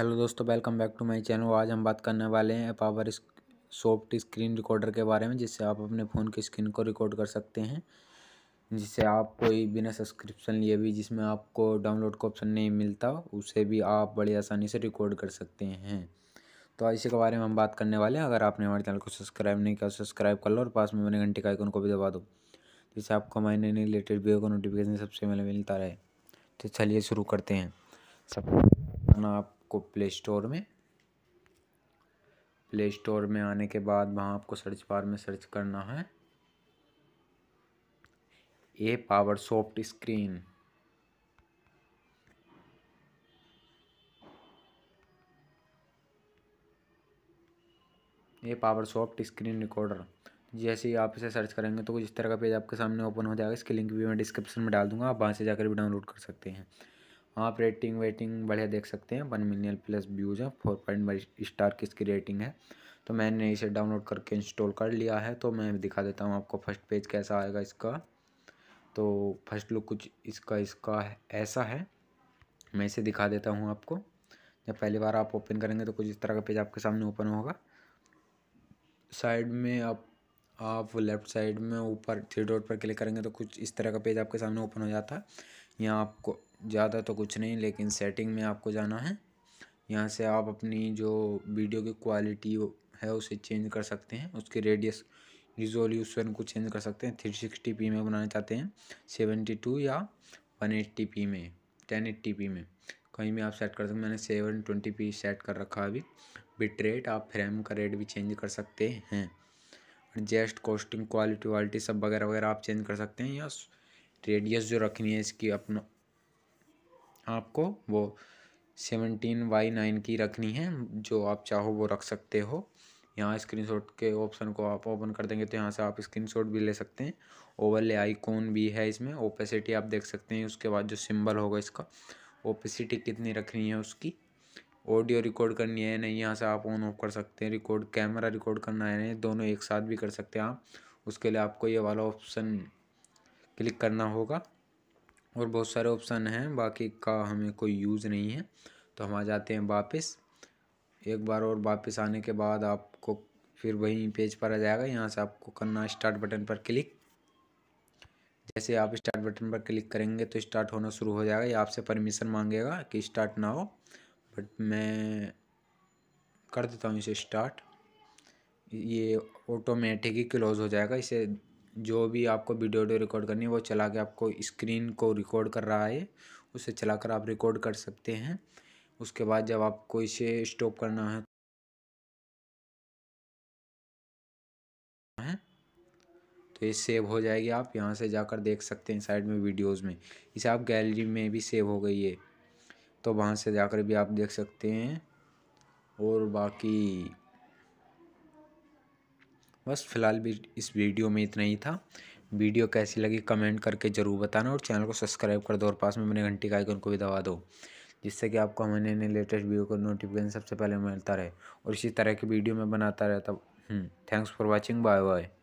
hello दोस्तों welcome back to my channel आज हम बात करने वाले हैं पावर सॉफ्ट स्क्रीन रिकॉर्डर के बारे में जिससे आप अपने फ़ोन की स्क्रीन को रिकॉर्ड कर सकते हैं जिससे आप कोई बिना सब्सक्रिप्शन लिए भी जिसमें आपको डाउनलोड का ऑप्शन नहीं मिलता उसे भी आप बड़ी आसानी से रिकॉर्ड कर सकते हैं तो आज इसी के बारे में हम बात करने वाले हैं अगर आपने हमारे चैनल को सब्सक्राइब नहीं किया सब्सक्राइब कर लो और पास में बने घंटे का आइकन को भी दबा दो जिससे आपको हमारे नए नए रिलेटेड वीडियो का नोटिफिकेशन सबसे पहले मिलता रहे तो चलिए शुरू करते हैं सब आप आपको प्ले स्टोर में प्ले स्टोर में आने के बाद वहाँ आपको सर्च बार में सर्च करना है ए पावर सॉफ्ट स्क्रीन ये पावर सॉफ्ट स्क्रीन रिकॉर्डर जैसे ही आप इसे सर्च करेंगे तो कुछ इस तरह का पेज आपके सामने ओपन हो जाएगा इसके लिंक भी मैं डिस्क्रिप्शन में डाल दूंगा आप वहाँ से जाकर भी डाउनलोड कर सकते हैं हाँ, आप रेटिंग वेटिंग बढ़िया देख सकते हैं वन मिलियन प्लस व्यूज़ हैं फोर पॉइंट वन स्टार की इसकी रेटिंग है तो मैंने इसे डाउनलोड करके इंस्टॉल कर लिया है तो मैं दिखा देता हूँ आपको फर्स्ट पेज कैसा आएगा इसका तो फर्स्ट लुक कुछ इसका इसका ऐसा है मैं इसे दिखा देता हूँ आपको जब पहली बार आप ओपन करेंगे तो कुछ इस तरह का पेज आपके सामने ओपन होगा साइड में आप आप लेफ़्ट साइड में ऊपर थ्री डॉट पर क्लिक करेंगे तो कुछ इस तरह का पेज आपके सामने ओपन हो जाता है यहाँ आपको ज़्यादा तो कुछ नहीं लेकिन सेटिंग में आपको जाना है यहाँ से आप अपनी जो वीडियो की क्वालिटी है उसे चेंज कर सकते हैं उसके रेडियस रिजोल्यूशन को चेंज कर सकते हैं थ्री सिक्सटी पी में बनाना चाहते हैं सेवेंटी टू या वन एट्टी पी में टेन एट्टी पी में कहीं भी आप सेट कर सकते हैं मैंने सेवन ट्वेंटी पी सेट कर रखा है अभी बिट रेट आप फ्रेम का रेट भी चेंज कर सकते हैं जेस्ट कॉस्टिंग क्वालिटी वालिटी सब वगैरह वगैरह आप चेंज कर सकते हैं या रेडियस जो रखनी है इसकी अपना आपको वो सेवनटीन वाई नाइन की रखनी है जो आप चाहो वो रख सकते हो यहाँ स्क्रीनशॉट के ऑप्शन को आप ओपन कर देंगे तो यहाँ से आप स्क्रीनशॉट भी ले सकते हैं ओवरले आइकॉन भी है इसमें ओपेसिटी आप देख सकते हैं उसके बाद जो सिंबल होगा इसका ओपेसिटी कितनी रखनी है उसकी ऑडियो रिकॉर्ड करनी है नहीं यहाँ से आप ऑन ऑफ कर सकते हैं रिकॉर्ड कैमरा रिकॉर्ड करना है नहीं दोनों एक साथ भी कर सकते हैं आप उसके लिए आपको ये वाला ऑप्शन क्लिक करना होगा और बहुत सारे ऑप्शन हैं बाकी का हमें कोई यूज़ नहीं है तो हम आ जाते हैं वापस एक बार और वापस आने के बाद आपको फिर वही पेज पर आ जाएगा यहाँ से आपको करना स्टार्ट बटन पर क्लिक जैसे आप स्टार्ट बटन पर क्लिक करेंगे तो स्टार्ट होना शुरू हो जाएगा ये आपसे परमिशन मांगेगा कि स्टार्ट ना हो बट मैं कर देता हूँ इसे स्टार्ट ये ऑटोमेटिक ही क्लोज़ हो जाएगा इसे जो भी आपको वीडियो वीडियो रिकॉर्ड करनी है वो चला के आपको स्क्रीन को रिकॉर्ड कर रहा है उसे चला कर आप रिकॉर्ड कर सकते हैं उसके बाद जब आपको इसे स्टॉप करना है तो ये सेव हो जाएगी आप यहाँ से जाकर देख सकते हैं साइड में वीडियोस में इसे आप गैलरी में भी सेव हो गई है तो वहाँ से जाकर भी आप देख सकते हैं और बाकी बस फिलहाल भी इस वीडियो में इतना ही था वीडियो कैसी लगी कमेंट करके ज़रूर बताना और चैनल को सब्सक्राइब कर दो और पास में मैंने घंटी का आइकन को भी दबा दो जिससे कि आपको हमारे नए लेटेस्ट वीडियो को नोटिफिकेशन सबसे पहले मिलता रहे और इसी तरह की वीडियो में बनाता रहता हूँ thanks for watching bye bye